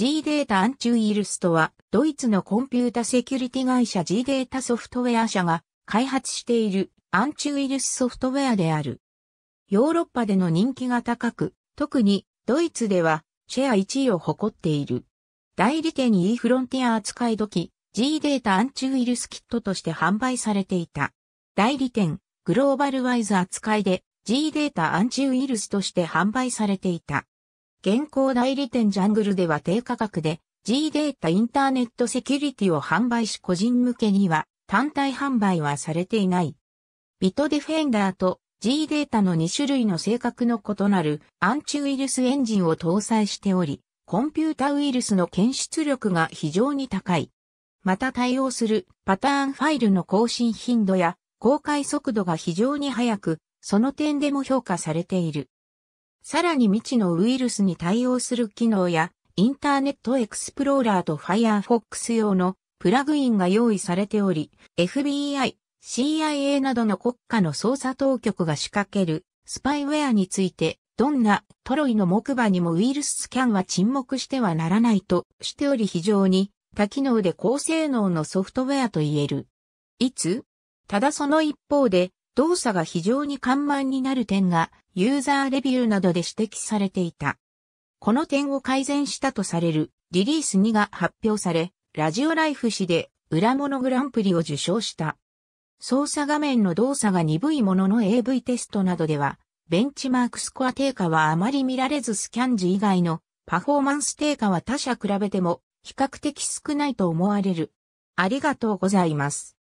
G データアンチュイルスとは、ドイツのコンピュータセキュリティ会社 G データソフトウェア社が開発しているアンチュウイルスソフトウェアである。ヨーロッパでの人気が高く、特にドイツではシェア1位を誇っている。代理店 e フロンティア扱い時、G データアンチウイルスキットとして販売されていた。代理店グローバルワイズ扱いで G データアンチウイルスとして販売されていた。現行代理店ジャングルでは低価格で G データインターネットセキュリティを販売し個人向けには単体販売はされていない。ビットディフェンダーと G データの2種類の性格の異なるアンチウイルスエンジンを搭載しており、コンピュータウイルスの検出力が非常に高い。また対応するパターンファイルの更新頻度や公開速度が非常に速く、その点でも評価されている。さらに未知のウイルスに対応する機能や、インターネットエクスプローラーと Firefox 用のプラグインが用意されており、FBI、CIA などの国家の捜査当局が仕掛けるスパイウェアについて、どんなトロイの木馬にもウイルススキャンは沈黙してはならないとしており非常に多機能で高性能のソフトウェアと言える。いつただその一方で動作が非常に緩慢になる点がユーザーレビューなどで指摘されていた。この点を改善したとされるリリース2が発表され、ラジオライフ誌で裏物グランプリを受賞した。操作画面の動作が鈍いものの AV テストなどでは、ベンチマークスコア低下はあまり見られずスキャン時以外のパフォーマンス低下は他社比べても比較的少ないと思われる。ありがとうございます。